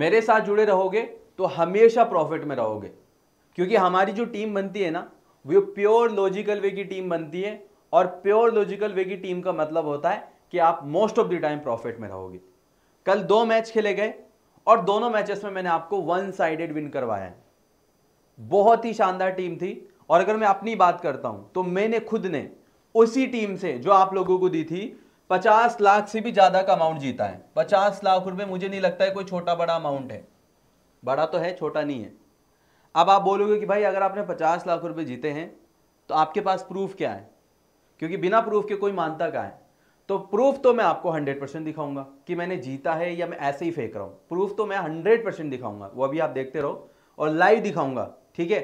मेरे साथ जुड़े रहोगे तो हमेशा प्रॉफिट में रहोगे क्योंकि हमारी जो टीम बनती है ना वो प्योर लॉजिकल वे की टीम बनती है और प्योर लॉजिकल वे की टीम का मतलब होता है कि आप most of the time profit में रहोगे कल दो मैच खेले गए और दोनों मैचेस में मैंने आपको वन साइडेड विन करवाया है बहुत ही शानदार टीम थी और अगर मैं अपनी बात करता हूं तो मैंने खुद ने उसी टीम से जो आप लोगों को दी थी पचास लाख से भी ज़्यादा का अमाउंट जीता है पचास लाख रुपए मुझे नहीं लगता है कोई छोटा बड़ा अमाउंट है बड़ा तो है छोटा नहीं है अब आप बोलोगे कि भाई अगर आपने पचास लाख रुपए जीते हैं तो आपके पास प्रूफ क्या है क्योंकि बिना प्रूफ के कोई मानता का है तो प्रूफ तो मैं आपको हंड्रेड परसेंट दिखाऊंगा कि मैंने जीता है या मैं ऐसे ही फेंक रहा हूँ प्रूफ तो मैं हंड्रेड परसेंट दिखाऊंगा वो अभी आप देखते रहो और लाइव दिखाऊंगा ठीक है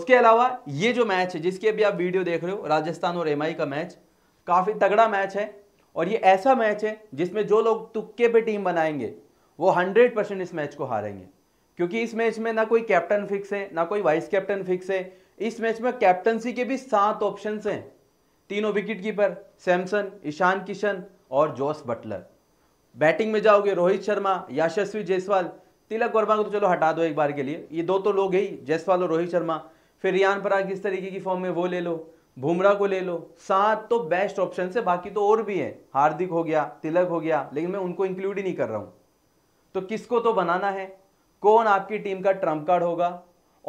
उसके अलावा ये जो मैच है जिसकी अभी आप वीडियो देख रहे हो राजस्थान और एम का मैच काफ़ी तगड़ा मैच है और ये ऐसा मैच है जिसमें जो लोग तुक्के पे टीम बनाएंगे वो हंड्रेड परसेंट इस मैच को हारेंगे क्योंकि इस मैच में ना कोई कैप्टन फिक्स है ना कोई वाइस कैप्टन फिक्स है इस मैच में कैप्टनसी के भी सात ऑप्शन हैं तीनों विकेट कीपर सैमसन ईशान किशन और जोस बटलर बैटिंग में जाओगे रोहित शर्मा यशस्वी जयसवाल तिलक वर्मा को तो चलो हटा दो एक बार के लिए ये दो तो लोग ही जयसवाल और रोहित शर्मा फिर रियान पराग किस तरीके की फॉर्म में वो ले लो बुमराह को ले लो सात तो बेस्ट ऑप्शन है बाकी तो और भी हैं हार्दिक हो गया तिलक हो गया लेकिन मैं उनको इंक्लूड ही नहीं कर रहा हूँ तो किसको तो बनाना है कौन आपकी टीम का ट्रम्प कार्ड होगा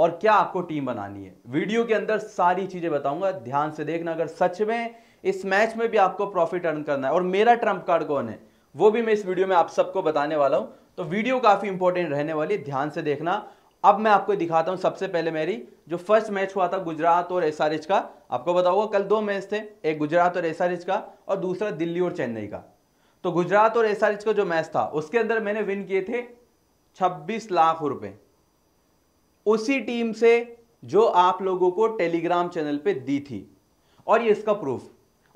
और क्या आपको टीम बनानी है वीडियो के अंदर सारी चीज़ें बताऊंगा ध्यान से देखना अगर सच में इस मैच में भी आपको प्रॉफिट अर्न करना है और मेरा ट्रम्प कार्ड कौन है वो भी मैं इस वीडियो में आप सबको बताने वाला हूँ तो वीडियो काफ़ी इंपॉर्टेंट रहने वाली है ध्यान से देखना अब मैं आपको दिखाता हूँ सबसे पहले मेरी जो फर्स्ट मैच हुआ था गुजरात और एसआरएच का आपको बताऊंगा कल दो मैच थे एक गुजरात और एसआरएच का और दूसरा दिल्ली और चेन्नई का तो गुजरात और एस का जो मैच था उसके अंदर मैंने विन किए थे 26 लाख रुपए उसी टीम से जो आप लोगों को टेलीग्राम चैनल पे दी थी और ये इसका प्रूफ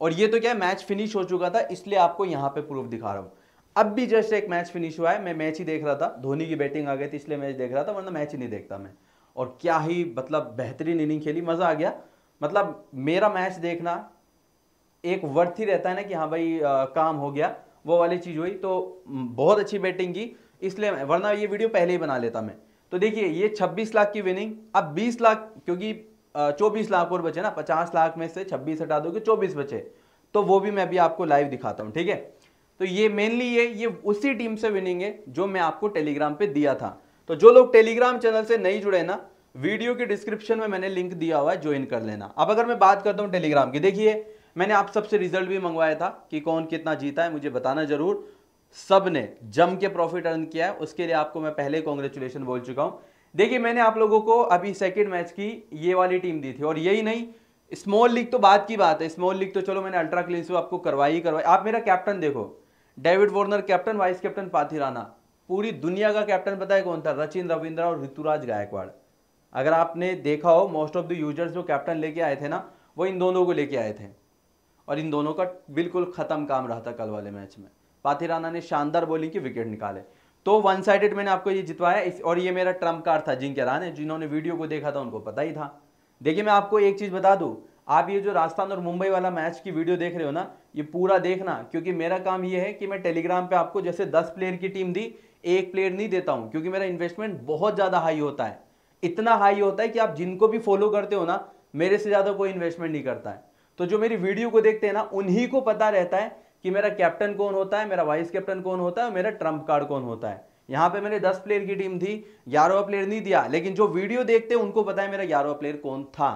और ये तो क्या मैच फिनिश हो चुका था इसलिए आपको यहां पे प्रूफ दिखा रहा हूं अब भी जस्ट एक मैच फिनिश हुआ है मैं मैच ही देख रहा था धोनी की बैटिंग आ गई थी इसलिए मैच देख रहा था वरना मैच ही नहीं देखता मैं और क्या ही मतलब बेहतरीन इनिंग खेली मज़ा आ गया मतलब मेरा मैच देखना एक वर्थ ही रहता है ना कि हाँ भाई आ, काम हो गया वो वाली चीज़ हुई तो बहुत अच्छी बैटिंग की इसलिए वरना ये वीडियो पहले ही बना लेता मैं तो देखिए ये 26 लाख की विनिंग अब 20 लाख क्योंकि 24 लाख और बचे ना 50 लाख में से 26 हटा दोगे 24 बचे तो वो भी मैं अभी आपको लाइव दिखाता हूँ ठीक है तो ये मेनली ये ये उसी टीम से विनिंग है जो मैं आपको टेलीग्राम पे दिया था तो जो लोग टेलीग्राम चैनल से नहीं जुड़े ना वीडियो के डिस्क्रिप्शन में मैंने लिंक दिया हुआ है ज्वाइन कर लेना अब अगर मैं बात करता हूँ टेलीग्राम की देखिए मैंने आप सबसे रिजल्ट भी मंगवाया था कि कौन कितना जीता है मुझे बताना जरूर सब ने जम के प्रॉफिट अर्न किया है उसके लिए आपको मैं पहले कॉन्ग्रेचुलेसन बोल चुका हूँ देखिए मैंने आप लोगों को अभी सेकेंड मैच की ये वाली टीम दी थी और यही नहीं स्मॉल लीग तो बात की बात है स्मॉल लीग तो चलो मैंने अल्ट्रा क्लीन से आपको करवाई करवाई आप मेरा कैप्टन देखो David Warner captain vice captain Rana पूरी दुनिया का कैप्टन पता है कौन था रचिन रविंद्र और ऋतुराज गायकवाड़ अगर आपने देखा हो मोस्ट ऑफ द यूजर्स जो कैप्टन लेके आए थे ना वो इन दोनों को लेके आए थे और इन दोनों का बिल्कुल ख़त्म काम रहा था कल वाले मैच में पाथी राना ने शानदार बॉलिंग की विकेट निकाले तो वन साइडेड मैंने आपको ये जितवाया और ये मेरा ट्रम्प कार्ड था जिनके राना जिन्होंने वीडियो को देखा था उनको पता ही था देखिए मैं आपको एक चीज़ बता दूँ आप ये जो राजस्थान और मुंबई वाला मैच की वीडियो देख रहे हो ना ये पूरा देखना क्योंकि मेरा काम ये है कि मैं टेलीग्राम पे आपको जैसे दस प्लेयर की टीम दी एक प्लेयर नहीं देता हूँ क्योंकि मेरा इन्वेस्टमेंट बहुत ज़्यादा हाई होता है इतना हाई होता है कि आप जिनको भी फॉलो करते हो ना मेरे से ज़्यादा कोई इन्वेस्टमेंट नहीं करता है तो जो मेरी वीडियो को देखते हैं ना उन्हीं को पता रहता है कि मेरा कैप्टन कौन होता है मेरा वाइस कैप्टन कौन होता है और मेरा ट्रम्प कार्ड कौन होता है यहाँ पे मैंने दस प्लेयर की टीम थी ग्यारहवा प्लेयर नहीं दिया लेकिन जो वीडियो देखते हैं उनको पता है मेरा ग्यारहवा प्लेयर कौन था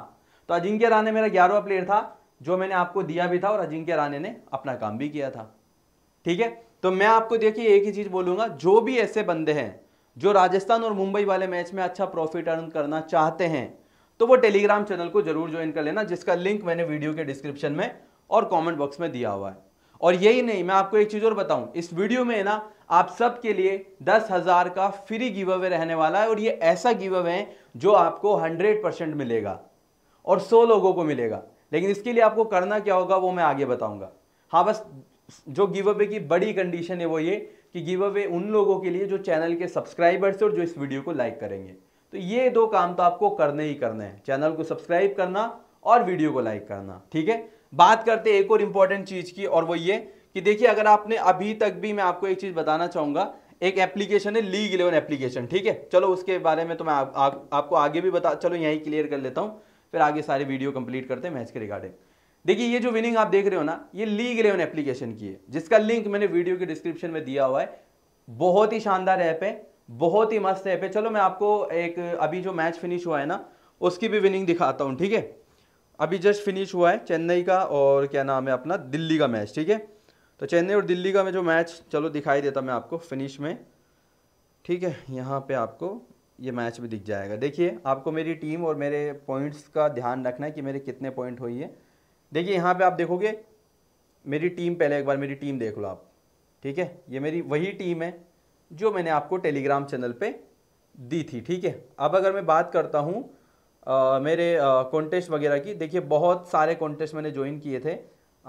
तो अजिंक्य राणे मेरा ग्यारहवा प्लेयर था जो मैंने आपको दिया भी था और अजिंक्य राणे ने अपना काम भी किया था ठीक है तो मैं आपको देखिए एक ही चीज़ बोलूंगा जो भी ऐसे बंदे हैं जो राजस्थान और मुंबई वाले मैच में अच्छा प्रॉफिट अर्न करना चाहते हैं तो वो टेलीग्राम चैनल को जरूर ज्वाइन कर लेना जिसका लिंक मैंने वीडियो के डिस्क्रिप्शन में और कमेंट बॉक्स में दिया हुआ है और यही नहीं मैं आपको एक चीज़ और बताऊं इस वीडियो में ना आप सबके लिए दस हज़ार का फ्री गिव अवे रहने वाला है और ये ऐसा गिव अवे है जो आपको हंड्रेड परसेंट मिलेगा और सौ लोगों को मिलेगा लेकिन इसके लिए आपको करना क्या होगा वो मैं आगे बताऊंगा हाँ बस जो गिव अवे की बड़ी कंडीशन है वो ये कि गिव अवे उन लोगों के लिए जो चैनल के सब्सक्राइबर्स और जो इस वीडियो को लाइक करेंगे तो ये दो काम तो आपको करने ही करने हैं चैनल को सब्सक्राइब करना और वीडियो को लाइक करना ठीक है बात करते एक और इम्पॉर्टेंट चीज़ की और वो ये कि देखिए अगर आपने अभी तक भी मैं आपको एक चीज़ बताना चाहूंगा एक एप्लीकेशन है लीग इलेवन एप्लीकेशन ठीक है चलो उसके बारे में तो मैं आप, आप, आपको आगे भी बता चलो यहीं क्लियर कर लेता हूँ फिर आगे सारे वीडियो कंप्लीट करते हैं मैच के रिगार्डिंग देखिए ये जो विनिंग आप देख रहे हो ना ये लीग इलेवन एप्लीकेशन की है जिसका लिंक मैंने वीडियो के डिस्क्रिप्शन में दिया हुआ है बहुत ही शानदार ऐप है बहुत ही मस्त ऐप है चलो मैं आपको एक अभी जो मैच फिनिश हुआ है ना उसकी भी विनिंग दिखाता हूँ ठीक है अभी जस्ट फिनिश हुआ है चेन्नई का और क्या नाम है अपना दिल्ली का मैच ठीक है तो चेन्नई और दिल्ली का मैं जो मैच चलो दिखाई देता मैं आपको फिनिश में ठीक है यहाँ पे आपको ये मैच भी दिख जाएगा देखिए आपको मेरी टीम और मेरे पॉइंट्स का ध्यान रखना है कि मेरे कितने पॉइंट हुई है देखिए यहाँ पे आप देखोगे मेरी टीम पहले एक बार मेरी टीम देख लो आप ठीक है ये मेरी वही टीम है जो मैंने आपको टेलीग्राम चैनल पे दी थी ठीक है अब अगर मैं बात करता हूँ मेरे कॉन्टेस्ट वगैरह की देखिए बहुत सारे कॉन्टेस्ट मैंने ज्वाइन किए थे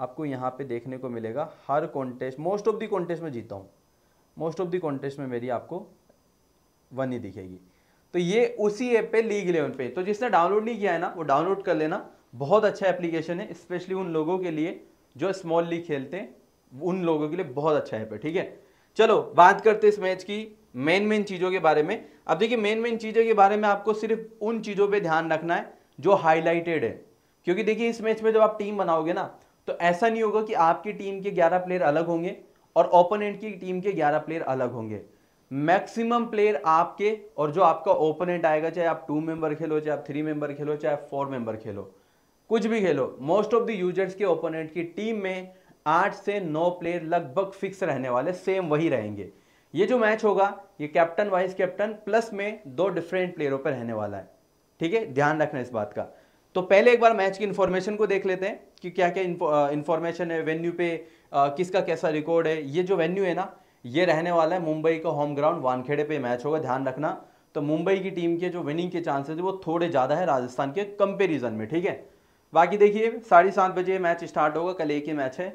आपको यहाँ पर देखने को मिलेगा हर contest most of the contest में जीता हूँ मोस्ट ऑफ दी कॉन्टेस्ट में मेरी आपको वन ही दिखेगी तो ये उसी ऐप पे लीग इलेवन पे तो जिसने डाउनलोड नहीं किया है ना वो डाउनलोड कर लेना बहुत अच्छा एप्लीकेशन है स्पेशली उन लोगों के लिए जो स्मॉल लीग खेलते हैं उन लोगों के लिए बहुत अच्छा ऐप है ठीक है चलो बात करते इस मैच की मेन मेन चीज़ों के बारे में अब देखिए मेन मेन चीज़ों के बारे में आपको सिर्फ उन चीज़ों पर ध्यान रखना है जो हाईलाइटेड है क्योंकि देखिए इस मैच में जब आप टीम बनाओगे ना तो ऐसा नहीं होगा कि आपकी टीम के 11 प्लेयर अलग होंगे और ओपोनेंट की टीम के 11 प्लेयर अलग होंगे मैक्सिमम प्लेयर आपके और जो आपका ओपोनेंट आएगा चाहे आप टू मेंबर खेलो चाहे आप थ्री मेंबर खेलो चाहे आप फोर मेंबर खेलो कुछ भी खेलो मोस्ट ऑफ द यूजर्स के ओपोनेंट की टीम में आठ से नौ प्लेयर लगभग फिक्स रहने वाले सेम वही रहेंगे ये जो मैच होगा ये कैप्टन वाइस कैप्टन प्लस में दो डिफरेंट प्लेयरों पर रहने वाला है ठीक है ध्यान रखना इस बात का तो पहले एक बार मैच की इन्फॉर्मेशन को देख लेते हैं कि क्या क्या इन्फॉर्मेशन है वेन्यू पे आ, uh, किसका कैसा रिकॉर्ड है ये जो वेन्यू है ना ये रहने वाला है मुंबई का होम ग्राउंड वानखेड़े पे मैच होगा ध्यान रखना तो मुंबई की टीम के जो विनिंग के चांसेस है वो थोड़े ज़्यादा है राजस्थान के कंपेरिजन में ठीक है बाकी देखिए साढ़े सात बजे मैच स्टार्ट होगा कल एक ही मैच है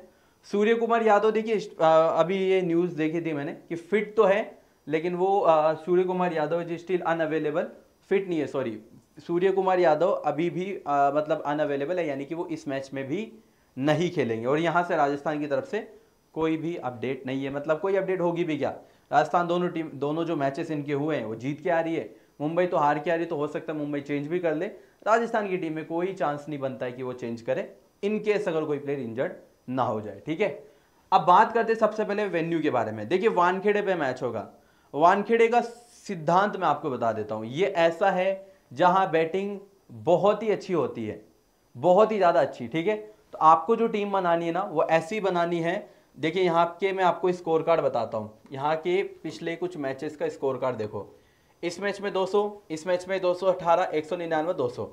सूर्य कुमार यादव देखिए अभी ये न्यूज़ देखी थी मैंने कि फिट तो है लेकिन वो Surya Kumar Yadav is still unavailable fit नहीं है सॉरी सूर्य कुमार यादव अभी भी आ, मतलब अनअवेलेबल है यानी कि वो इस मैच में भी नहीं खेलेंगे और यहाँ से राजस्थान की तरफ से कोई भी अपडेट नहीं है मतलब कोई अपडेट होगी भी क्या राजस्थान दोनों टीम दोनों जो मैचेस इनके हुए हैं वो जीत के आ रही है मुंबई तो हार के आ रही तो हो सकता है मुंबई चेंज भी कर ले राजस्थान की टीम में कोई चांस नहीं बनता है कि वो चेंज करे इनकेस अगर कोई प्लेयर इंजर्ड ना हो जाए ठीक है अब बात करते सबसे पहले वेन्यू के बारे में देखिए वानखेड़े पे मैच होगा वानखेड़े का सिद्धांत मैं आपको बता देता हूँ ये ऐसा है जहाँ बैटिंग बहुत ही अच्छी होती है बहुत ही ज़्यादा अच्छी ठीक है तो आपको जो टीम बनानी है ना वो ऐसी बनानी है देखिए यहाँ के मैं आपको स्कोर कार्ड बताता हूँ यहाँ के पिछले कुछ मैचेस का स्कोर कार्ड देखो इस मैच में 200 इस मैच में 218 सौ 200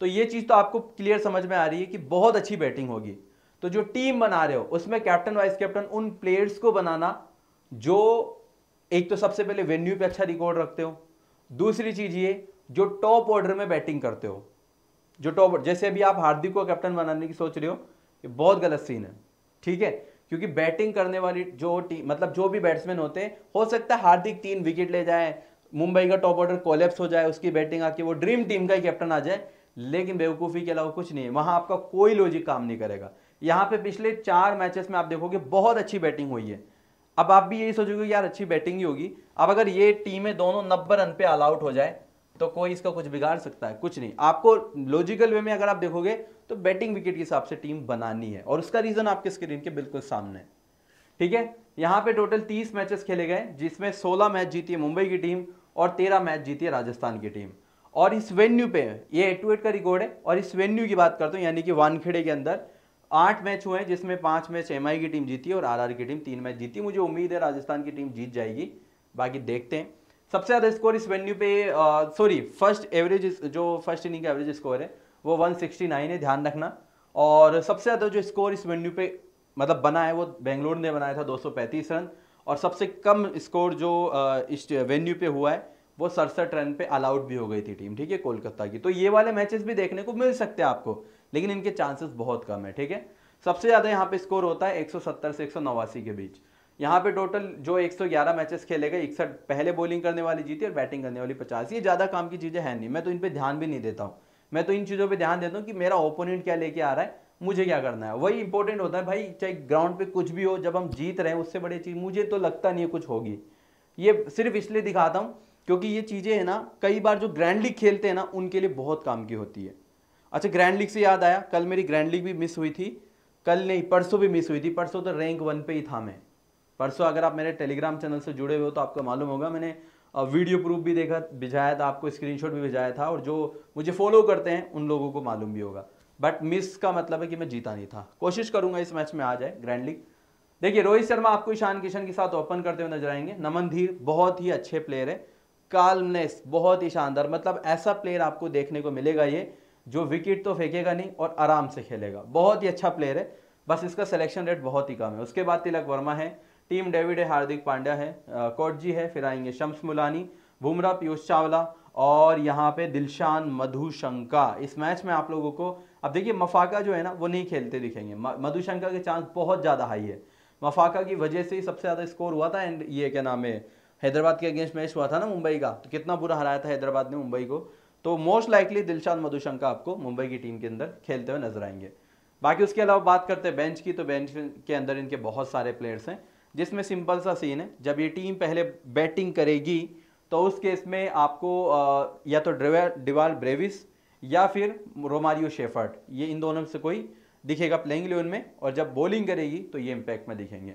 तो ये चीज़ तो आपको क्लियर समझ में आ रही है कि बहुत अच्छी बैटिंग होगी तो जो टीम बना रहे हो उसमें कैप्टन वाइस कैप्टन उन प्लेयर्स को बनाना जो एक तो सबसे पहले वेन्यू पे अच्छा रिकॉर्ड रखते हो दूसरी चीज़ ये जो टॉप ऑर्डर में बैटिंग करते हो जो टॉप जैसे अभी आप हार्दिक को कैप्टन बनाने की सोच रहे हो ये बहुत गलत सीन है ठीक है क्योंकि बैटिंग करने वाली जो टीम मतलब जो भी बैट्समैन होते हैं हो सकता है हार्दिक तीन विकेट ले जाए मुंबई का टॉप ऑर्डर कोलेप्स हो जाए उसकी बैटिंग आके वो ड्रीम टीम का ही कैप्टन आ जाए लेकिन बेवकूफ़ी के अलावा कुछ नहीं है वहाँ आपका कोई लॉजिक काम नहीं करेगा यहाँ पे पिछले चार मैचेस में आप देखोगे बहुत अच्छी बैटिंग हुई है अब आप भी यही सोचोगे यार अच्छी बैटिंग ही होगी अब अगर ये टीमें दोनों नब्बे रन पे ऑल आउट हो जाए तो कोई इसका कुछ बिगाड़ सकता है कुछ नहीं आपको लॉजिकल वे में अगर आप देखोगे तो बैटिंग विकेट के हिसाब से टीम बनानी है और उसका रीजन आपके स्क्रीन के बिल्कुल सामने है ठीक है यहाँ पे टोटल 30 मैचेस खेले गए जिसमें 16 मैच जीती है मुंबई की टीम और 13 मैच जीती है राजस्थान की टीम और इस वेन्यू पे ये एट टू एट का रिकॉर्ड है और इस वेन्यू की बात करता हूँ यानी कि वानखेड़े के अंदर आठ मैच हुए हैं जिसमें पाँच मैच एम की टीम जीती है और आर की टीम तीन मैच जीती मुझे उम्मीद है राजस्थान की टीम जीत जाएगी बाकी देखते हैं सबसे ज़्यादा स्कोर इस वेन्यू पे सॉरी फर्स्ट एवरेज जो फर्स्ट इनिंग का एवरेज स्कोर है वो 169 है ध्यान रखना और सबसे ज़्यादा जो स्कोर इस वेन्यू पे मतलब बना है वो बेंगलोर ने बनाया था 235 रन और सबसे कम स्कोर जो इस वेन्यू पे हुआ है वो सड़सठ रन पे अलाउड भी हो गई थी टीम ठीक है कोलकाता की तो ये वाले मैचेस भी देखने को मिल सकते हैं आपको लेकिन इनके चांसेस बहुत कम है ठीक है सबसे ज़्यादा यहाँ पे स्कोर होता है सत्तर से एक के बीच यहाँ पे टोटल जो 111 मैचेस खेले गए इकसठ पहले बॉलिंग करने वाली जीती और बैटिंग करने वाली पचास ये ज़्यादा काम की चीज़ें हैं नहीं मैं तो इन पर ध्यान भी नहीं देता हूँ मैं तो इन चीज़ों पर ध्यान देता हूँ कि मेरा ओपोनेंट क्या लेके आ रहा है मुझे क्या करना है वही इंपॉर्टेंट होता है भाई चाहे ग्राउंड पे कुछ भी हो जब हम जीत रहे हैं उससे बड़ी चीज़ मुझे तो लगता नहीं है कुछ होगी ये सिर्फ इसलिए दिखाता हूँ क्योंकि ये चीज़ें हैं ना कई बार जो ग्रैंड लीग खेलते हैं ना उनके लिए बहुत काम की होती है अच्छा ग्रैंड लीग से याद आया कल मेरी ग्रैंड लीग भी मिस हुई थी कल नहीं परसों भी मिस हुई थी परसों तो रैंक वन पे ही था मैं परसों अगर आप मेरे टेलीग्राम चैनल से जुड़े हुए हो तो आपको मालूम होगा मैंने वीडियो प्रूफ भी देखा भिजाया था आपको स्क्रीनशॉट भी भिजाया था और जो मुझे फॉलो करते हैं उन लोगों को मालूम भी होगा बट मिस का मतलब है कि मैं जीता नहीं था कोशिश करूंगा इस मैच में आ जाए ग्रैंड लीग देखिए रोहित शर्मा आपको ईशान किशन के साथ ओपन करते हुए नजर आएंगे नमन धीर बहुत ही अच्छे प्लेयर है कालमनेस बहुत ही शानदार मतलब ऐसा प्लेयर आपको देखने को मिलेगा ये जो विकेट तो फेंकेगा नहीं और आराम से खेलेगा बहुत ही अच्छा प्लेयर है बस इसका सिलेक्शन रेट बहुत ही कम है उसके बाद तिलक वर्मा है टीम डेविड है हार्दिक पांड्या है जी है फिर आएंगे शम्स मुलानी बुमराह पीयूष चावला और यहाँ पे दिलशान मधुशंका इस मैच में आप लोगों को अब देखिए मफाका जो है ना वो नहीं खेलते दिखेंगे मधुशंका के चांस बहुत ज़्यादा हाई है मफाका की वजह से ही सबसे ज़्यादा स्कोर हुआ था एंड ये क्या नाम है हैदराबाद के अगेंस्ट मैच हुआ था ना मुंबई का तो कितना बुरा हराया था हैदराबाद ने मुंबई को तो मोस्ट लाइकली दिलशान मधुशंका आपको मुंबई की टीम के अंदर खेलते हुए नजर आएंगे बाकी उसके अलावा बात करते हैं बेंच की तो बेंच के अंदर इनके बहुत सारे प्लेयर्स हैं जिसमें सिंपल सा सीन है जब ये टीम पहले बैटिंग करेगी तो उस केस में आपको या तो डिवाल ब्रेविस या फिर रोमारियो शेफर्ट ये इन दोनों से कोई दिखेगा प्लेइंग इलेवन में और जब बॉलिंग करेगी तो ये इम्पैक्ट में दिखेंगे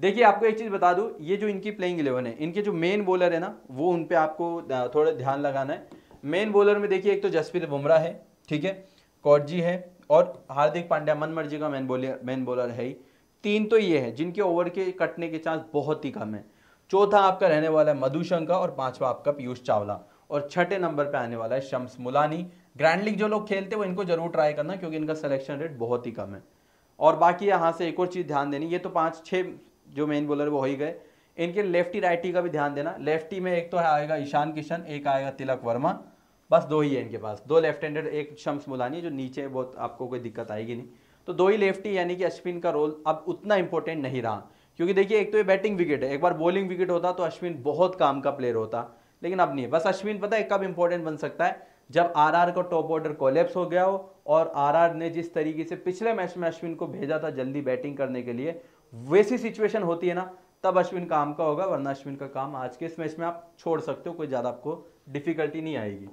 देखिए आपको एक चीज़ बता दूँ ये जो इनकी प्लेइंग इलेवन है इनके जो मेन बॉलर है ना वो उन पर आपको थोड़ा ध्यान लगाना है मेन बॉलर में देखिए एक तो जसप्रीत बुमराह है ठीक है कौटजी है और हार्दिक पांड्या मन मर्जी का मेन बॉलर मेन बॉलर है ही तीन तो ये है जिनके ओवर के कटने के चांस बहुत ही कम है चौथा आपका रहने वाला है मधुशंका और पांचवा आपका पीयूष चावला और छठे नंबर पे आने वाला है शम्स मुलानी ग्रैंड लीग जो लोग खेलते हैं वो इनको जरूर ट्राई करना क्योंकि इनका सिलेक्शन रेट बहुत ही कम है और बाकी यहाँ से एक और चीज़ ध्यान देनी ये तो पाँच छः जो मेन बॉलर वो हो ही गए इनके लेफ्टी राइटी का भी ध्यान देना लेफ्टी में एक तो आएगा ईशान किशन एक आएगा तिलक वर्मा बस दो ही है इनके पास दो लेफ्ट हैंडेड एक शम्स मुलानी जो नीचे बहुत आपको कोई दिक्कत आएगी नहीं तो दो ही लेफ्टी यानी कि अश्विन का रोल अब उतना इंपॉर्टेंट नहीं रहा क्योंकि देखिए एक तो ये बैटिंग विकेट है एक बार बॉलिंग विकेट होता तो अश्विन बहुत काम का प्लेयर होता लेकिन अब नहीं बस अश्विन पता है कब इंपॉर्टेंट बन सकता है जब आरआर का टॉप ऑर्डर कोलेप्स हो गया हो और आरआर ने जिस तरीके से पिछले मैच में अश्विन को भेजा था जल्दी बैटिंग करने के लिए वैसी सिचुएशन होती है ना तब अश्विन काम का होगा वरना अश्विन का काम आज के इस मैच में आप छोड़ सकते हो कोई ज़्यादा आपको डिफिकल्टी नहीं आएगी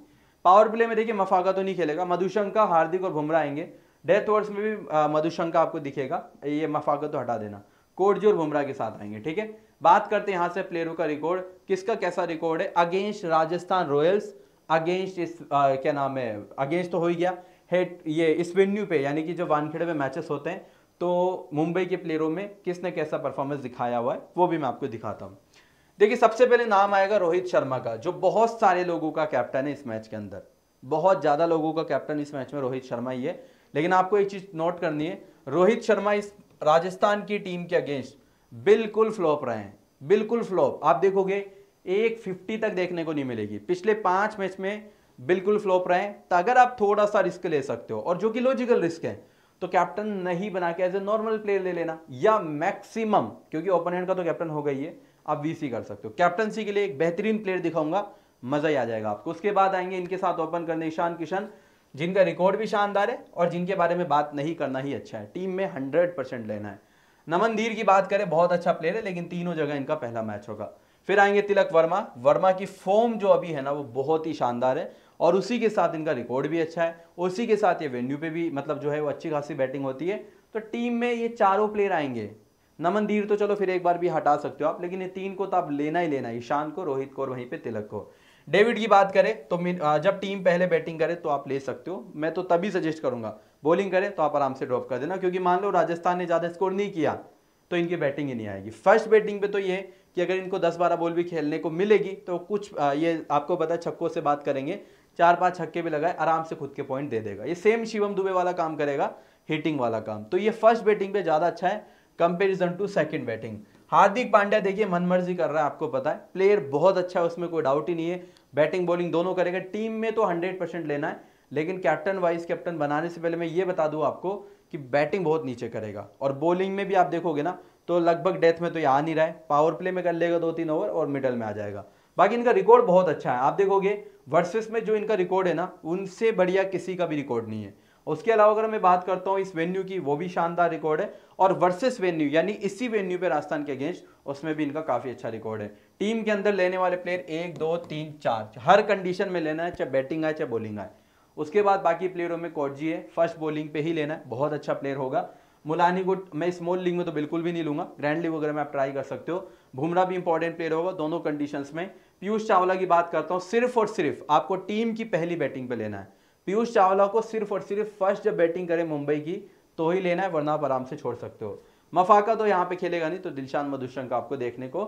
पावर प्ले में देखिए मफागा तो नहीं खेलेगा मधुशंका हार्दिक और बुमराह आएंगे डेथ ओवर्स में भी मधुशंका आपको दिखेगा ये मफाकत तो हटा देना कोटजी बुमराह के साथ आएंगे ठीक है बात करते हैं यहाँ से प्लेयरों का रिकॉर्ड किसका कैसा रिकॉर्ड है अगेंस्ट राजस्थान रॉयल्स अगेंस्ट इस आ, क्या नाम है अगेंस्ट तो हो ही गया हेड ये वेन्यू पे यानी कि जो वानखेड़े में मैचेस होते हैं तो मुंबई के प्लेयरों में किसने कैसा परफॉर्मेंस दिखाया हुआ है वो भी मैं आपको दिखाता हूँ देखिए सबसे पहले नाम आएगा रोहित शर्मा का जो बहुत सारे लोगों का कैप्टन है इस मैच के अंदर बहुत ज़्यादा लोगों का कैप्टन इस मैच में रोहित शर्मा ही है लेकिन आपको एक चीज़ नोट करनी है रोहित शर्मा इस राजस्थान की टीम के अगेंस्ट बिल्कुल फ्लॉप रहे हैं बिल्कुल फ्लॉप आप देखोगे एक फिफ्टी तक देखने को नहीं मिलेगी पिछले पांच मैच में बिल्कुल फ्लॉप रहे हैं तो अगर आप थोड़ा सा रिस्क ले सकते हो और जो कि लॉजिकल रिस्क है तो कैप्टन नहीं बना के एज ए नॉर्मल प्लेयर ले लेना या मैक्सिमम क्योंकि ओपोनेंट का तो कैप्टन हो गई है आप वीसी कर सकते हो कैप्टनसी के लिए एक बेहतरीन प्लेयर दिखाऊंगा मजा ही आ जाएगा आपको उसके बाद आएंगे इनके साथ ओपन करने ईशान किशन जिनका रिकॉर्ड भी शानदार है और जिनके बारे में बात नहीं करना ही अच्छा है टीम में हंड्रेड परसेंट लेना है नमन धीर की बात करें बहुत अच्छा प्लेयर है लेकिन तीनों जगह इनका पहला मैच होगा फिर आएंगे तिलक वर्मा वर्मा की फॉर्म जो अभी है ना वो बहुत ही शानदार है और उसी के साथ इनका रिकॉर्ड भी अच्छा है उसी के साथ ये वेन्यू पे भी मतलब जो है वो अच्छी खासी बैटिंग होती है तो टीम में ये चारों प्लेयर आएंगे नमन धीर तो चलो फिर एक बार भी हटा सकते हो आप लेकिन ये तीन को तो आप लेना ही लेना ईशान को रोहित को और वहीं पर तिलक को डेविड की बात करें तो जब टीम पहले बैटिंग करे तो आप ले सकते हो मैं तो तभी सजेस्ट करूंगा बॉलिंग करें तो आप आराम से ड्रॉप कर देना क्योंकि मान लो राजस्थान ने ज़्यादा स्कोर नहीं किया तो इनकी बैटिंग ही नहीं आएगी फर्स्ट बैटिंग पे तो ये कि अगर इनको 10-12 बॉल भी खेलने को मिलेगी तो कुछ ये आपको पता है छक्कों से बात करेंगे चार पांच छक्के भी लगाए आराम से खुद के पॉइंट दे देगा ये सेम शिवम दुबे वाला काम करेगा हिटिंग वाला काम तो ये फर्स्ट बैटिंग पे ज़्यादा अच्छा है comparison to second batting Hardik Pandya देखिए मनमर्जी कर रहा है आपको पता है प्लेयर बहुत अच्छा है उसमें कोई डाउट ही नहीं है बैटिंग बॉलिंग दोनों करेगा टीम में तो हंड्रेड परसेंट लेना है लेकिन कैप्टन वाइस कैप्टन बनाने से पहले मैं ये बता दूँ आपको कि बैटिंग बहुत नीचे करेगा और बॉलिंग में भी आप देखोगे ना तो लगभग डेथ में तो ये आ नहीं रहा है पावर प्ले में कर लेगा दो तीन ओवर और मिडल में आ जाएगा बाकी इनका रिकॉर्ड बहुत अच्छा है आप देखोगे वर्सेस में जो इनका रिकॉर्ड है ना उनसे बढ़िया किसी का भी रिकॉर्ड नहीं है उसके अलावा अगर मैं बात करता हूँ इस वेन्यू की वो भी शानदार रिकॉर्ड है और वर्सेस वेन्यू यानी इसी वेन्यू पे राजस्थान के अगेंस्ट उसमें भी इनका काफ़ी अच्छा रिकॉर्ड है टीम के अंदर लेने वाले प्लेयर एक दो तीन चार हर कंडीशन में लेना है चाहे बैटिंग आए चाहे बॉलिंग आए उसके बाद बाकी प्लेयरों में कोटजी है फर्स्ट बॉलिंग पे ही लेना है बहुत अच्छा प्लेयर होगा मुलानी को मैं स्मॉल लीग में तो बिल्कुल भी नहीं लूंगा ग्रैंड लीग वगैरह में आप ट्राई कर सकते हो भूमरा भी इंपॉर्टेंट प्लेयर होगा दोनों कंडीशंस में पीयूष चावला की बात करता हूँ सिर्फ और सिर्फ आपको टीम की पहली बैटिंग पे लेना है पीयूष चावला को सिर्फ और सिर्फ फर्स्ट जब बैटिंग करें मुंबई की तो ही लेना है वरना आप आराम से छोड़ सकते हो मफाका तो यहाँ पे खेलेगा नहीं तो दिलशान मधुशंक आपको देखने को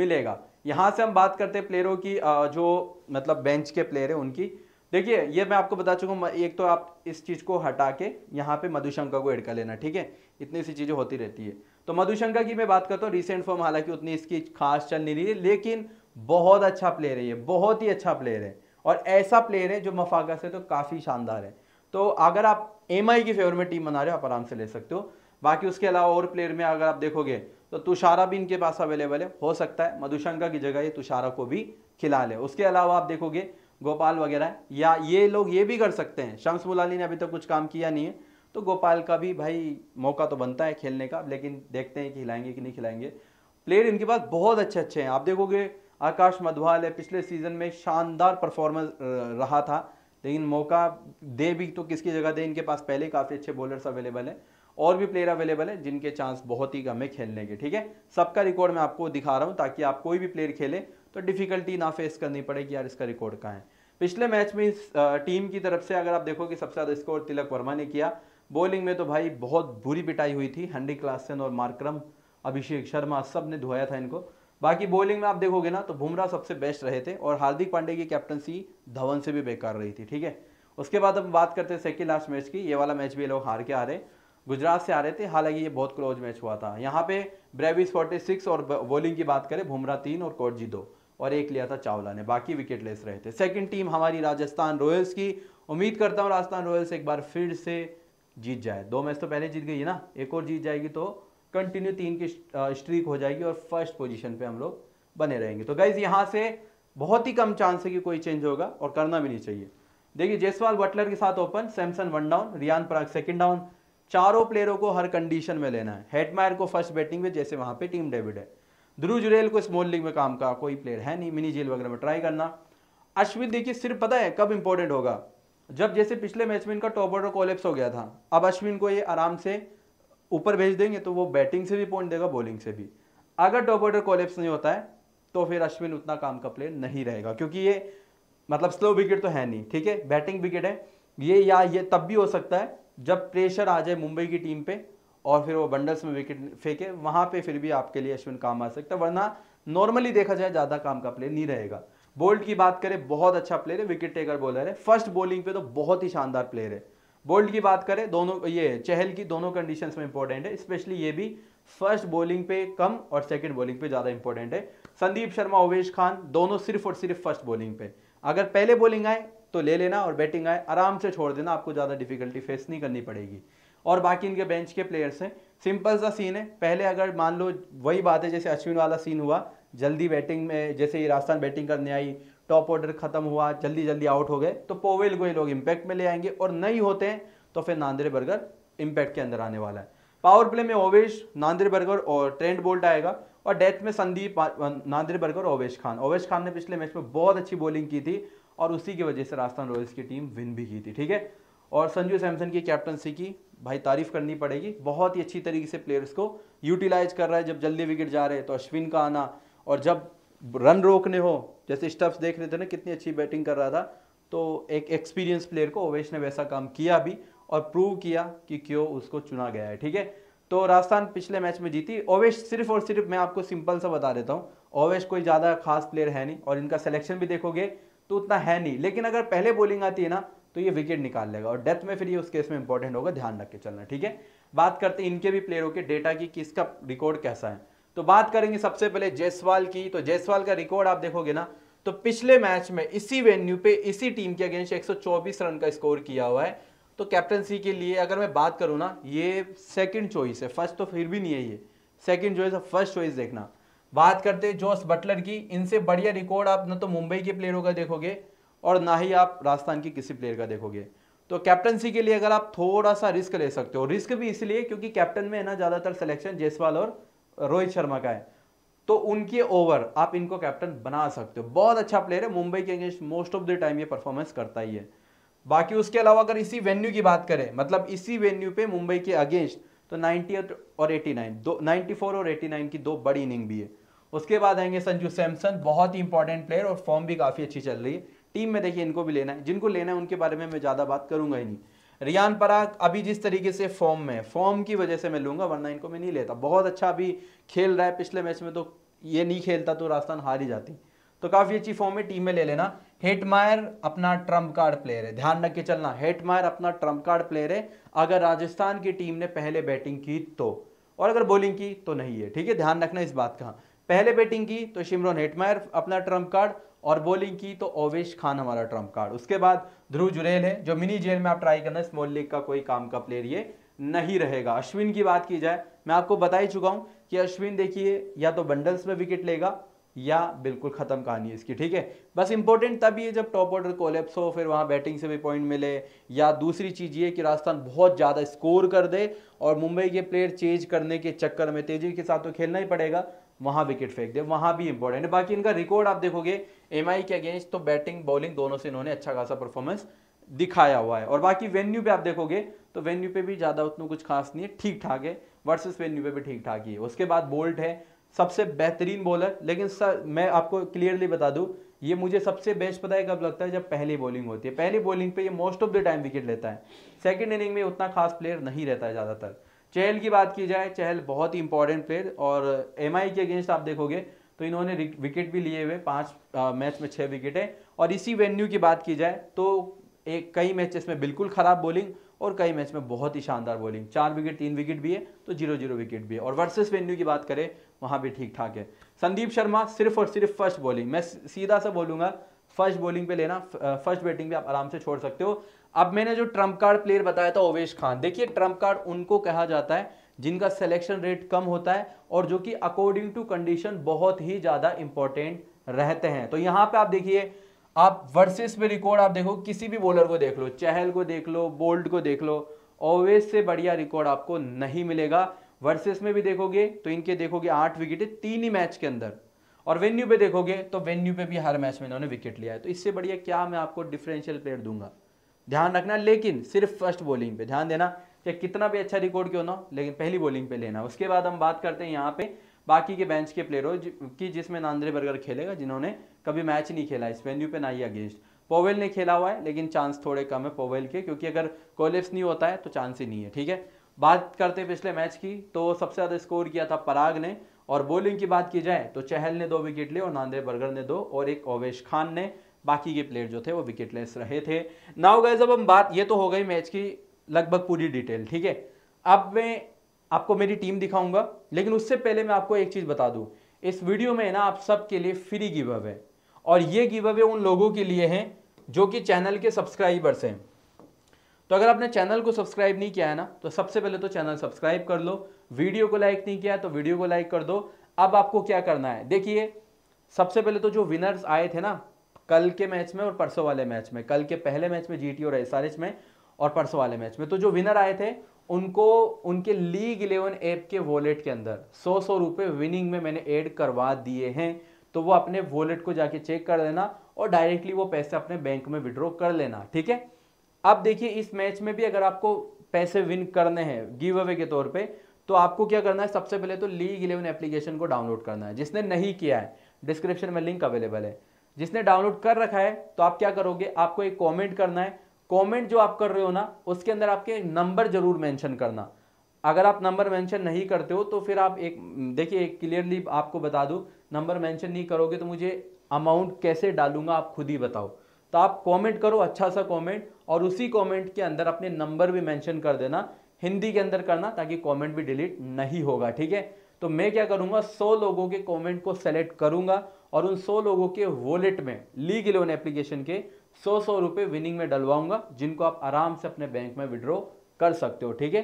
मिलेगा यहाँ से हम बात करते हैं प्लेयरों की जो मतलब बेंच के प्लेयर हैं उनकी देखिए ये मैं आपको बता चुका हूँ एक तो आप इस चीज़ को हटा के यहाँ पे मधुशंका को ऐड कर लेना ठीक है इतनी सी चीज़ें होती रहती है तो मधुशंका की मैं बात करता हूँ रिसेंट फॉर्म हालांकि उतनी इसकी खास चल नहीं रही है लेकिन बहुत अच्छा प्लेयर है ये बहुत ही अच्छा प्लेयर है और ऐसा प्लेयर है जो मफाका से तो काफ़ी शानदार है तो अगर आप एम आई की फेवर में टीम बना रहे हो आप आराम से ले सकते हो बाकी उसके अलावा और प्लेयर में अगर आप देखोगे तो तुषारा भी इनके पास अवेलेबल है हो सकता है मधुशंका की जगह ये तुषारा को भी खिला ले उसके अलावा आप देखोगे गोपाल वगैरह या ये लोग ये भी कर सकते हैं शम्स मुलानी ने अभी तक तो कुछ काम किया नहीं है तो गोपाल का भी भाई मौका तो बनता है खेलने का लेकिन देखते हैं कि खिलाएंगे कि नहीं खिलाएंगे प्लेयर इनके पास बहुत अच्छे अच्छे हैं आप देखोगे आकाश मधवाल है पिछले सीज़न में शानदार परफॉर्मेंस रहा था लेकिन मौका दे भी तो किसकी जगह दे इनके पास पहले काफ़ी अच्छे बॉलर्स अवेलेबल हैं और भी प्लेयर अवेलेबल हैं जिनके चांस बहुत ही कम है खेलने के ठीक है सबका रिकॉर्ड मैं आपको दिखा रहा हूँ ताकि आप कोई भी प्लेयर खेले तो डिफ़िकल्टी ना फेस करनी पड़े कि यार इसका रिकॉर्ड कहाँ है पिछले मैच में इस टीम की तरफ से अगर आप देखो कि सबसे ज़्यादा स्कोर तिलक वर्मा ने किया बॉलिंग में तो भाई बहुत बुरी पिटाई हुई थी हंडी क्लासन और मार्क्रम अभिषेक शर्मा सब ने धोया था इनको बाकी बॉलिंग में आप देखोगे ना तो बुमराह सबसे बेस्ट रहे थे और हार्दिक पांडे की कैप्टनसी धवन से भी बेकार रही थी ठीक है उसके बाद हम बात करते हैं सेकेंड लास्ट मैच की ये वाला मैच भी लोग हार के आ रहे गुजरात से आ रहे थे हालांकि ये बहुत क्लोज मैच हुआ था यहाँ पे ब्रेविस फोर्टी सिक्स और बॉलिंग की बात करें भुमरा तीन और कोटजी दो और एक लिया था चावला ने बाकी विकेट लेस रहे थे सेकंड टीम हमारी राजस्थान रॉयल्स की उम्मीद करता हूँ राजस्थान रॉयल्स एक बार फिर से जीत जाए दो मैच तो पहले जीत गई है ना एक और जीत जाएगी तो कंटिन्यू तीन की स्ट्रीक हो जाएगी और फर्स्ट पोजिशन पे हम लोग बने रहेंगे तो गाइज यहाँ से बहुत ही कम चांस है कि कोई चेंज होगा और करना भी नहीं चाहिए देखिए जयसवाल बटलर के साथ open Samson one down Riyan Parag second down चारों प्लेयरों को हर कंडीशन में लेना है हेटमायर को फर्स्ट बैटिंग में जैसे वहां पे टीम डेविड है ध्रुव जुरेल को स्मॉल लीग में काम का कोई प्लेयर है नहीं मिनी जेल वगैरह में ट्राई करना अश्विन देखिए सिर्फ पता है कब इंपॉर्टेंट होगा जब जैसे पिछले मैच में इनका टॉप ऑर्डर कोलेप्स हो गया था अब अश्विन को ये आराम से ऊपर भेज देंगे तो वो बैटिंग से भी पॉइंट देगा बॉलिंग से भी अगर टॉप ऑर्डर कोलेप्स नहीं होता है तो फिर अश्विन उतना काम का प्लेयर नहीं रहेगा क्योंकि ये मतलब स्लो विकेट तो है नहीं ठीक है बैटिंग विकेट है ये या ये तब भी हो सकता है जब प्रेशर आ जाए मुंबई की टीम पे और फिर वो बंडल्स में विकेट फेंके वहाँ पे फिर भी आपके लिए अश्विन काम आ सकता है वरना नॉर्मली देखा जाए ज़्यादा काम का प्लेयर नहीं रहेगा बोल्ड की बात करें बहुत अच्छा प्लेयर है विकेट टेकर बॉलर है फर्स्ट बॉलिंग पे तो बहुत ही शानदार प्लेयर है बोल्ड की बात करें दोनों ये चहल की दोनों कंडीशन में इंपॉर्टेंट है स्पेशली ये भी फर्स्ट बॉलिंग पे कम और सेकंड बॉलिंग पे ज़्यादा इंपॉर्टेंट है संदीप शर्मा उवेश खान दोनों सिर्फ और सिर्फ फर्स्ट बॉलिंग पे अगर पहले बॉलिंग आए तो ले लेना और बैटिंग आए आराम से छोड़ देना आपको ज़्यादा डिफिकल्टी फेस नहीं करनी पड़ेगी और बाकी इनके बेंच के प्लेयर्स हैं सिंपल सा सीन है पहले अगर मान लो वही बात है जैसे अश्विन वाला सीन हुआ जल्दी बैटिंग में जैसे ही राजस्थान बैटिंग करने आई टॉप ऑर्डर खत्म हुआ जल्दी जल्दी आउट हो गए तो पोवेल को ये लोग इम्पैक्ट में ले आएंगे और नहीं होते हैं तो फिर नांद्रे बर्गर इम्पैक्ट के अंदर आने वाला है पावर प्ले में ओवेश नांद्रे बर्गर और ट्रेंड बोल्ट आएगा और डेथ में संदीप नांद्रे बर्गर और ओवेश खान ओवेश खान ने पिछले मैच में बहुत अच्छी बॉलिंग की थी और उसी की वजह से राजस्थान रॉयल्स की टीम विन भी की थी ठीक है और संजू सैमसन की कैप्टनसी की भाई तारीफ करनी पड़ेगी बहुत ही अच्छी तरीके से प्लेयर्स को यूटिलाइज कर रहा है जब जल्दी विकेट जा रहे हैं तो अश्विन का आना और जब रन रोकने हो जैसे स्टफ्स देख रहे थे ना कितनी अच्छी बैटिंग कर रहा था तो एक एक्सपीरियंस प्लेयर को ओवेश ने वैसा काम किया भी और प्रूव किया कि क्यों उसको चुना गया है ठीक है तो राजस्थान पिछले मैच में जीती ओवेश सिर्फ और सिर्फ मैं आपको सिंपल सा बता देता हूँ ओवेश कोई ज़्यादा खास प्लेयर है नहीं और इनका सिलेक्शन भी देखोगे तो उतना है नहीं लेकिन अगर पहले बॉलिंग आती है ना तो ये विकेट निकाल लेगा और डेथ में फिर ये उस केस में इंपॉर्टेंट होगा ध्यान रख के चलना ठीक है बात करते हैं इनके भी प्लेयरों के डेटा की किसका रिकॉर्ड कैसा है तो बात करेंगे सबसे पहले जयसवाल की तो जयसवाल का रिकॉर्ड आप देखोगे ना तो पिछले मैच में इसी वेन्यू पे इसी टीम के अगेंस्ट 124 रन का स्कोर किया हुआ है तो कैप्टनसी के लिए अगर मैं बात करूँ ना ये सेकंड चॉइस है फर्स्ट तो फिर भी नहीं है ये सेकंड चॉइस और फर्स्ट चॉइस देखना बात करते हैं जोस बटलर की इनसे बढ़िया रिकॉर्ड आप ना तो मुंबई के प्लेयरों का देखोगे और ना ही आप राजस्थान के किसी प्लेयर का देखोगे तो कैप्टनसी के लिए अगर आप थोड़ा सा रिस्क ले सकते हो रिस्क भी इसलिए क्योंकि कैप्टन में है ना ज़्यादातर सिलेक्शन जयसवाल और रोहित शर्मा का है तो उनके ओवर आप इनको कैप्टन बना सकते हो बहुत अच्छा प्लेयर है मुंबई के against most of the time ये परफॉर्मेंस करता ही है बाकी उसके अलावा अगर इसी वेन्यू की बात करें मतलब इसी वेन्यू पे मुंबई के अगेंस्ट तो 90 और 89 दो फोर और 89 की दो बड़ी इनिंग भी है उसके बाद आएंगे संजू सैमसन बहुत ही इंपॉर्टेंट प्लेयर और फॉर्म भी काफ़ी अच्छी चल रही है टीम में देखिए इनको भी लेना है जिनको लेना है उनके बारे में मैं ज़्यादा बात करूंगा ही नहीं रियान पराग अभी जिस तरीके से फॉर्म में फॉर्म की वजह से मैं लूंगा वरना इनको मैं नहीं लेता बहुत अच्छा अभी खेल रहा है पिछले मैच में तो ये नहीं खेलता तो राजस्थान हार ही जाती तो काफ़ी अच्छी फॉर्म में टीम में ले लेना हेटमायर अपना ट्रम्प कार्ड प्लेयर है ध्यान रख के चलना हेटमायर अपना ट्रम्प कार्ड प्लेयर है अगर राजस्थान की टीम ने पहले बैटिंग की तो और अगर बॉलिंग की तो नहीं है ठीक है ध्यान रखना इस बात का पहले बैटिंग की तो शिमरोन हेटमायर अपना ट्रम्प कार्ड और बॉलिंग की तो ओवेश खान हमारा ट्रम्प कार्ड उसके बाद ध्रुव जुरेल है जो मिनी जेल में आप ट्राई करना स्मॉल लीग का कोई काम का प्लेयर ये नहीं रहेगा अश्विन की बात की जाए मैं आपको बता ही चुका हूँ कि अश्विन देखिए या तो बंडल्स में विकेट लेगा या बिल्कुल ख़त्म कहानी है इसकी ठीक है बस इंपॉर्टेंट तभी है जब टॉप ऑर्डर कोलेप्स हो फिर वहां बैटिंग से भी पॉइंट मिले या दूसरी चीज़ ये कि राजस्थान बहुत ज़्यादा स्कोर कर दे और मुंबई के प्लेयर चेंज करने के चक्कर में तेज़ी के साथ तो खेलना ही पड़ेगा वहाँ विकेट फेंक दे वहाँ भी इंपॉर्टेंट बाकी इनका रिकॉर्ड आप देखोगे एम के अगेंस्ट तो बैटिंग बॉलिंग दोनों से इन्होंने अच्छा खासा परफॉर्मेंस दिखाया हुआ है और बाकी वेन्यू पे आप देखोगे तो वेन्यू पे भी ज़्यादा उतना कुछ खास नहीं है ठीक ठाक है वर्सेस वेन्यू पे भी ठीक ठाक ही है उसके बाद बोल्ट है सबसे बेहतरीन बॉलर लेकिन सर मैं आपको क्लियरली बता दूं ये मुझे सबसे बेस्ट पता है कब लगता है जब पहली बॉलिंग होती है पहली बॉलिंग पे ये most of the time wicket लेता है सेकंड इनिंग में उतना खास प्लेयर नहीं रहता है ज़्यादातर चहल की बात की जाए चहल बहुत ही इंपॉर्टेंट प्लेयर और एम के अगेंस्ट आप देखोगे तो इन्होंने विकेट भी लिए हुए पाँच मैच में छः विकेट है और इसी वेन्यू की बात की जाए तो एक कई मैचेस में बिल्कुल ख़राब बॉलिंग और कई मैच में बहुत ही शानदार बॉलिंग चार विकेट तीन विकेट भी है तो जीरो जीरो विकेट भी है और वर्सेस वेन्यू की बात करें वहाँ भी ठीक ठाक है संदीप शर्मा सिर्फ और सिर्फ फर्स्ट बॉलिंग मैं सीधा सा बोलूँगा फर्स्ट बॉलिंग पे लेना फर्स्ट बैटिंग पे आप आराम से छोड़ सकते हो अब मैंने जो ट्रम्प कार्ड प्लेयर बताया था ओवेश खान देखिए ट्रम्प कार्ड उनको कहा जाता है जिनका सिलेक्शन रेट कम होता है और जो कि अकॉर्डिंग टू कंडीशन बहुत ही ज़्यादा इंपॉर्टेंट रहते हैं तो यहाँ पे आप देखिए आप वर्सेस पे रिकॉर्ड आप देखो किसी भी बॉलर को देख लो चहल को देख लो बोल्ड को देख लो ओवेज से बढ़िया रिकॉर्ड आपको नहीं मिलेगा वर्सेस में भी देखोगे तो इनके देखोगे आठ विकेट तीन ही मैच के अंदर और वेन्यू पे देखोगे तो वेन्यू पे भी हर मैच में इन्होंने विकेट लिया है तो इससे बढ़िया क्या मैं आपको डिफरेंशियल प्लेयर दूंगा ध्यान रखना लेकिन सिर्फ फर्स्ट बॉलिंग पे ध्यान देना कि कितना भी अच्छा रिकॉर्ड क्यों ना हो लेकिन पहली बॉलिंग पे लेना उसके बाद हम बात करते हैं यहाँ पे बाकी के बेंच के प्लेयरों की जिसमें नांद्रे बर्गर खेलेगा जिन्होंने कभी मैच नहीं खेला इस वेन्यू पे ना ही अगेंस्ट पोवेल ने खेला हुआ है लेकिन चांस थोड़े कम है पोवेल के क्योंकि अगर कोलेप्स नहीं होता है तो चांस ही नहीं है ठीक है बात करते हैं पिछले मैच की तो सबसे ज़्यादा स्कोर किया था पराग ने और बॉलिंग की बात की जाए तो चहल ने दो विकेट लिए और नांद्रे बर्गर ने दो और एक ओवेश खान ने बाकी के प्लेयर जो थे वो विकेटलेस रहे थे नाउ गए जब हम बात ये तो हो गई मैच की लगभग पूरी डिटेल ठीक है अब मैं आपको मेरी टीम दिखाऊंगा लेकिन उससे पहले मैं आपको एक चीज़ बता दूं इस वीडियो में ना आप सबके लिए फ्री गिव अवे और ये गिव अवे उन लोगों के लिए हैं जो कि चैनल के सब्सक्राइबर्स हैं तो अगर आपने चैनल को सब्सक्राइब नहीं किया है ना तो सबसे पहले तो चैनल सब्सक्राइब कर लो वीडियो को लाइक नहीं किया तो वीडियो को लाइक कर दो अब आपको क्या करना है देखिए सबसे पहले तो जो विनर्स आए थे ना कल के मैच में और परसों वाले मैच में कल के पहले मैच में जीटी और एसआरएच में और परसों वाले मैच में तो जो विनर आए थे उनको उनके लीग इलेवन ऐप के वॉलेट के अंदर सौ सौ रुपये विनिंग में मैंने ऐड करवा दिए हैं तो वो अपने वॉलेट को जाके चेक कर लेना और डायरेक्टली वो पैसे अपने बैंक में विड्रॉ कर लेना ठीक है अब देखिए इस मैच में भी अगर आपको पैसे विन करने हैं गिव अवे के तौर पर तो आपको क्या करना है सबसे पहले तो लीग इलेवन एप्लीकेशन को डाउनलोड करना है जिसने नहीं किया है डिस्क्रिप्शन में लिंक अवेलेबल है जिसने डाउनलोड कर रखा है तो आप क्या करोगे आपको एक कॉमेंट करना है कॉमेंट जो आप कर रहे हो ना उसके अंदर आपके नंबर जरूर मैंशन करना अगर आप नंबर मेंशन नहीं करते हो तो फिर आप एक देखिए क्लियरली आपको बता दूँ नंबर मेंशन नहीं करोगे तो मुझे अमाउंट कैसे डालूंगा आप खुद ही बताओ तो आप कमेंट करो अच्छा सा कमेंट और उसी कमेंट के अंदर अपने नंबर भी मेंशन कर देना हिंदी के अंदर करना ताकि कमेंट भी डिलीट नहीं होगा ठीक है तो मैं क्या करूंगा सौ लोगों के कॉमेंट को सेलेक्ट करूंगा और उन सौ लोगों के वॉलेट में लीग लोन एप्लीकेशन के सौ सौ रुपये विनिंग में डलवाऊंगा जिनको आप आराम से अपने बैंक में विड्रॉ कर सकते हो ठीक है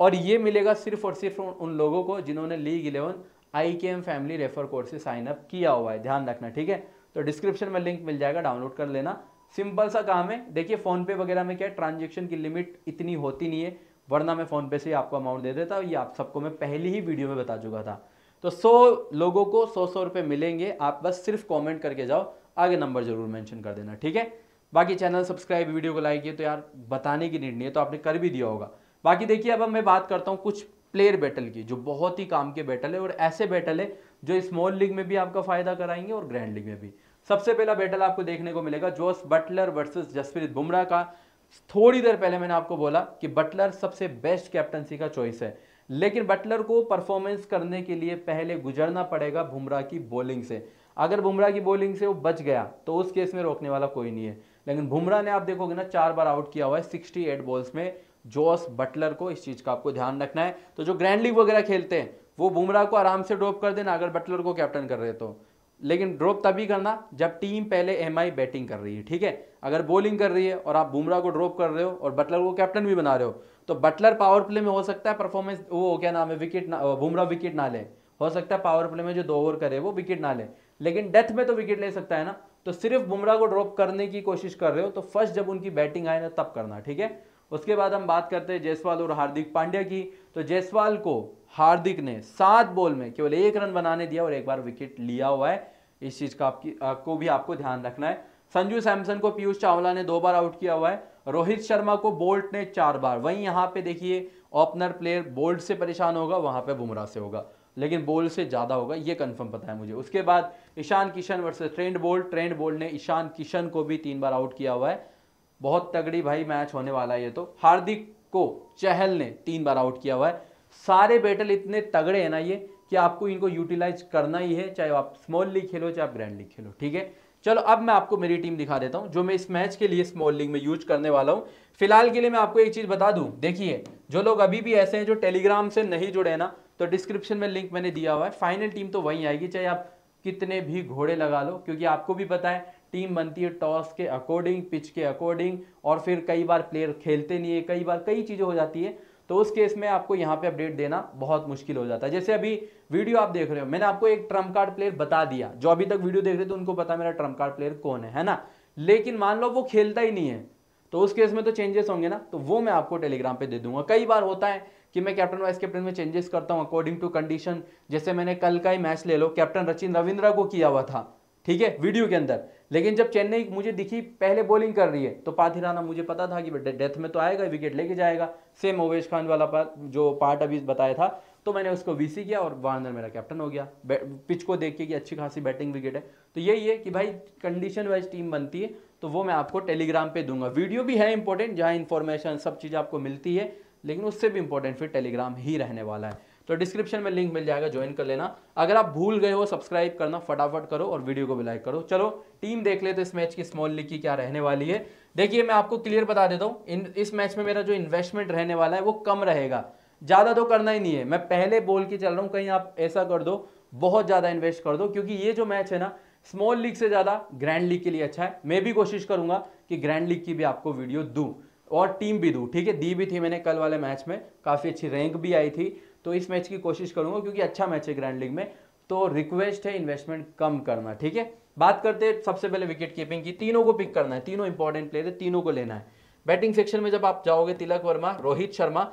और ये मिलेगा सिर्फ और सिर्फ उन लोगों को जिन्होंने लीग इलेवन आई के एम फैमिली रेफर कोर्स से साइन अप किया हुआ है ध्यान रखना ठीक है तो डिस्क्रिप्शन में लिंक मिल जाएगा डाउनलोड कर लेना सिंपल सा काम है देखिए फ़ोनपे वगैरह में क्या ट्रांजेक्शन की लिमिट इतनी होती नहीं है वरना मैं फ़ोनपे से आपको अमाउंट दे देता ये आप सबको मैं पहली ही वीडियो में बता चुका था तो सौ लोगों को सौ सौ रुपये मिलेंगे आप बस सिर्फ कॉमेंट करके जाओ आगे नंबर जरूर मैंशन कर देना ठीक है बाकी चैनल सब्सक्राइब वीडियो को लाइक किए तो यार बताने की नीड नहीं है तो आपने कर भी दिया होगा बाकी देखिए अब मैं बात करता हूँ कुछ प्लेयर बैटल की जो बहुत ही काम के बैटल है और ऐसे बैटल है जो स्मॉल लीग में भी आपका फायदा कराएंगे और ग्रैंड लीग में भी सबसे पहला बैटल आपको देखने को मिलेगा Jos Buttler versus Jasprit Bumrah का थोड़ी देर पहले मैंने आपको बोला कि बटलर सबसे बेस्ट कैप्टनसी का चॉइस है लेकिन बटलर को परफॉर्मेंस करने के लिए पहले गुजरना पड़ेगा बुमराह की बॉलिंग से अगर बुमराह की बॉलिंग से वो बच गया तो उस केस में रोकने वाला कोई नहीं है लेकिन बुमराह ने आप देखोगे ना चार बार आउट किया हुआ है सिक्सटी एट बॉल्स में जोस बटलर को इस चीज़ का आपको ध्यान रखना है तो जो ग्रैंड लीग वगैरह खेलते हैं वो बुमराह को आराम से ड्रॉप कर देना अगर बटलर को कैप्टन कर रहे तो लेकिन ड्रॉप तभी करना जब टीम पहले एम बैटिंग कर रही है ठीक है अगर बॉलिंग कर रही है और आप बुमराह को ड्रॉप कर रहे हो और बटलर को कैप्टन भी बना रहे हो तो बटलर पावर प्ले में हो सकता है परफॉर्मेंस वो क्या नाम है विकेट ना बुमराह विकेट ना ले हो सकता है पावर प्ले में जो दो ओवर करे वो विकेट ना ले लेकिन डेथ में तो विकेट ले सकता है ना तो सिर्फ बुमराह को ड्रॉप करने की कोशिश कर रहे हो तो फर्स्ट जब उनकी बैटिंग आए ना तब करना ठीक है उसके बाद हम बात करते हैं जयसवाल और हार्दिक पांड्या की तो जयसवाल को हार्दिक ने सात बॉल में केवल एक रन बनाने दिया और एक बार विकेट लिया हुआ है इस चीज़ का आपकी को भी आपको ध्यान रखना है संजू सैमसन को पीयूष चावला ने दो बार आउट किया हुआ है रोहित शर्मा को बोल्ट ने चार बार वहीं यहाँ पे देखिए ओपनर प्लेयर बोल्ट से परेशान होगा वहाँ पे बुमराह से होगा लेकिन बोल्ट से ज़्यादा होगा ये कंफर्म पता है मुझे उसके बाद Ishan Kishan versus Trent Boult Trent Boult ने ईशान किशन को भी तीन बार आउट किया हुआ है बहुत तगड़ी भाई मैच होने वाला है ये तो हार्दिक को चहल ने तीन बार आउट किया हुआ है सारे बैटल इतने तगड़े हैं ना ये कि आपको इनको यूटिलाइज करना ही है चाहे आप स्मॉल लीग खेलो चाहे आप ग्रैंड लीग खेलो ठीक है चलो अब मैं आपको मेरी टीम दिखा देता हूँ जो मैं इस मैच के लिए स्मॉल लीग में यूज करने वाला हूँ फिलहाल के लिए मैं आपको एक चीज़ बता दूँ देखिए जो लोग अभी भी ऐसे हैं जो टेलीग्राम से नहीं जुड़े ना तो डिस्क्रिप्शन में लिंक मैंने दिया हुआ है फाइनल टीम तो वहीं आएगी चाहे आप कितने भी घोड़े लगा लो क्योंकि आपको भी पता है टीम बनती है टॉस के अकॉर्डिंग पिच के अकॉर्डिंग और फिर कई बार प्लेयर खेलते नहीं है कई बार कई चीज़ें हो जाती है तो उस केस में आपको यहाँ पे अपडेट देना बहुत मुश्किल हो जाता है जैसे अभी वीडियो आप देख रहे हो मैंने आपको एक ट्रम्प कार्ड प्लेयर बता दिया जो अभी तक वीडियो देख रहे थे उनको पता मेरा ट्रम्प कार्ड प्लेयर कौन है है ना लेकिन मान लो वो खेलता ही नहीं है तो उस केस में तो चेंजेस होंगे ना तो वो मैं आपको टेलीग्राम पे दे दूंगा कई बार होता है कि मैं कैप्टन वाइस कैप्टन में चेंजेस करता हूँ अकॉर्डिंग टू कंडीशन जैसे मैंने कल का ही मैच ले लो कैप्टन रचिन रविंद्रा को किया हुआ था ठीक है वीडियो के अंदर लेकिन जब चेन्नई मुझे दिखी पहले बॉलिंग कर रही है तो पाथिराना मुझे पता था कि डेथ में तो आएगा विकेट लेके जाएगा सेम ओवेश खान वाला पार, जो पार्ट अभी बताया था तो मैंने उसको सी किया और वार्नर मेरा कैप्टन हो गया पिच को देख के कि अच्छी खासी बैटिंग विकेट है तो यही है कि भाई कंडीशन वाइज टीम बनती है तो वो मैं आपको टेलीग्राम पे दूंगा वीडियो भी है इंपॉर्टेंट जहाँ इन्फॉर्मेशन सब चीज़ आपको मिलती है लेकिन उससे भी इंपॉर्टेंट फिर टेलीग्राम ही रहने वाला है तो डिस्क्रिप्शन में लिंक मिल जाएगा ज्वाइन कर लेना अगर आप भूल गए हो सब्सक्राइब करना फटाफट करो और वीडियो को भी लाइक करो चलो टीम देख लेते इस मैच की स्मॉल लीग की क्या रहने वाली है देखिए मैं आपको क्लियर बता देता हूँ इस मैच में मेरा जो इन्वेस्टमेंट रहने वाला है वो कम रहेगा ज़्यादा तो करना ही नहीं है मैं पहले बोल के चल रहा हूँ कहीं आप ऐसा कर दो बहुत ज़्यादा इन्वेस्ट कर दो क्योंकि ये जो मैच है ना स्मॉल लीग से ज़्यादा ग्रैंड लीग के लिए अच्छा है मैं भी कोशिश करूंगा कि ग्रैंड लीग की भी आपको वीडियो दूँ और टीम भी दूँ ठीक है दी भी थी मैंने कल वाले मैच में काफ़ी अच्छी रैंक भी आई थी तो इस मैच की कोशिश करूंगा क्योंकि अच्छा मैच है ग्रैंड लीग में तो रिक्वेस्ट है इन्वेस्टमेंट कम करना ठीक है बात करते हैं सबसे पहले विकेट कीपिंग की तीनों को पिक करना है तीनों इंपॉर्टेंट प्लेयर है तीनों को लेना है बैटिंग सेक्शन में जब आप जाओगे तिलक वर्मा रोहित शर्मा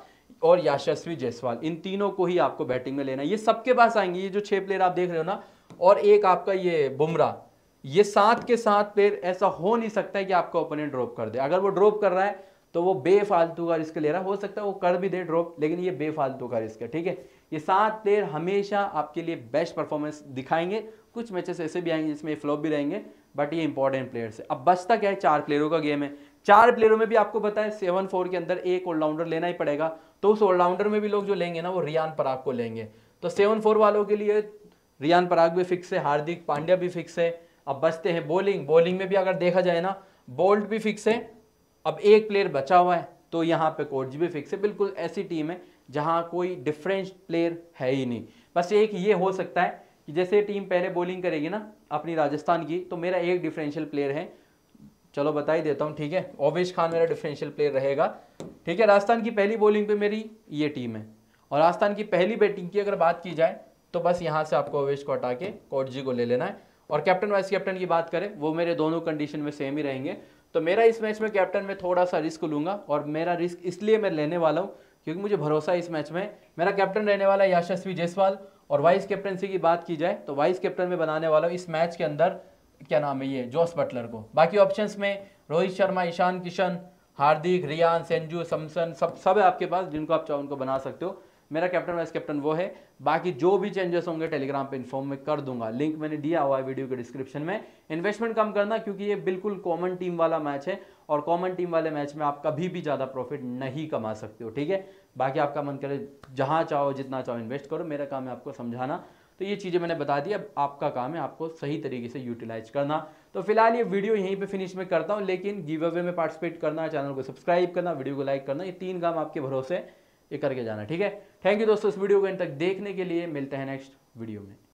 और यशस्वी जयसवाल इन तीनों को ही आपको बैटिंग में लेना है ये सबके पास आएंगे ये जो छह प्लेयर आप देख रहे हो ना और एक आपका ये बुमराह ये सात के सात प्लेयर ऐसा हो नहीं सकता है कि आपका ओपोनेंट ड्रॉप कर दे अगर वो ड्रॉप कर रहा है तो वो बेफालतू का रिस्क ले रहा हो सकता है वो कर भी दे ड्रॉप लेकिन ये बेफालतू का रिस्क है ठीक है ये सात प्लेयर हमेशा आपके लिए बेस्ट परफॉर्मेंस दिखाएंगे कुछ मैचेस ऐसे भी आएंगे जिसमें फ्लॉप भी रहेंगे बट ये इंपॉर्टेंट प्लेयर्स है अब बचता क्या है चार प्लेयरों का गेम है चार प्लेयरों में भी आपको पता है सेवन फोर के अंदर एक ऑलराउंडर लेना ही पड़ेगा तो उस ऑलराउंडर में भी लोग जो लेंगे ना वो रियान पराग को लेंगे तो सेवन फोर वालों के लिए रियान पराग भी फिक्स है हार्दिक पांड्या भी फिक्स है अब बचते हैं बॉलिंग बॉलिंग में भी अगर देखा जाए ना बोल्ट भी फिक्स है अब एक प्लेयर बचा हुआ है तो यहाँ पे कोर्ट जी भी फिक्स है बिल्कुल ऐसी टीम है जहाँ कोई डिफरेंस प्लेयर है ही नहीं बस एक ये हो सकता है कि जैसे टीम पहले बॉलिंग करेगी ना अपनी राजस्थान की तो मेरा एक डिफरेंशियल प्लेयर है चलो बता ही देता हूँ ठीक है ओवेश खान मेरा डिफरेंशियल प्लेयर रहेगा ठीक है राजस्थान की पहली बॉलिंग पर मेरी ये टीम है और राजस्थान की पहली बैटिंग की अगर बात की जाए तो बस यहाँ से आपको ओवेश को हटा के जी को ले लेना है और कैप्टन वाइस कैप्टन की बात करें वो मेरे दोनों कंडीशन में सेम ही रहेंगे तो मेरा इस मैच में कैप्टन में थोड़ा सा रिस्क लूंगा और मेरा रिस्क इसलिए मैं लेने वाला हूँ क्योंकि मुझे भरोसा है इस मैच में मेरा कैप्टन रहने वाला है यशस्वी जयसवाल और वाइस कैप्टनसी की बात की जाए तो वाइस कैप्टन में बनाने वाला हूँ इस मैच के अंदर क्या नाम है ये जोस बटलर को बाकी ऑप्शंस में रोहित शर्मा ईशान किशन हार्दिक रियान सेंजू समसन सब सब है आपके पास जिनको आप चाहो उनको बना सकते हो मेरा कैप्टन वाइस कैप्टन वो है बाकी जो भी चेंजेस होंगे टेलीग्राम पे इन्फॉर्म में कर दूंगा लिंक मैंने दिया हुआ है वीडियो के डिस्क्रिप्शन में इन्वेस्टमेंट कम करना क्योंकि ये बिल्कुल कॉमन टीम वाला मैच है और कॉमन टीम वाले मैच में आप कभी भी ज़्यादा प्रॉफिट नहीं कमा सकते हो ठीक है बाकी आपका मन करे जहाँ चाहो जितना चाहो इन्वेस्ट करो मेरा काम है आपको समझाना तो ये चीज़ें मैंने बता दी अब आपका काम है आपको सही तरीके से यूटिलाइज करना तो फिलहाल ये वीडियो यहीं पे फिनिश में करता हूँ लेकिन गिव अवे में पार्टिसिपेट करना चैनल को सब्सक्राइब करना वीडियो को लाइक करना ये तीन काम आपके भरोसे ये करके जाना ठीक है थैंक यू दोस्तों इस वीडियो को इन तक देखने के लिए मिलते हैं नेक्स्ट वीडियो में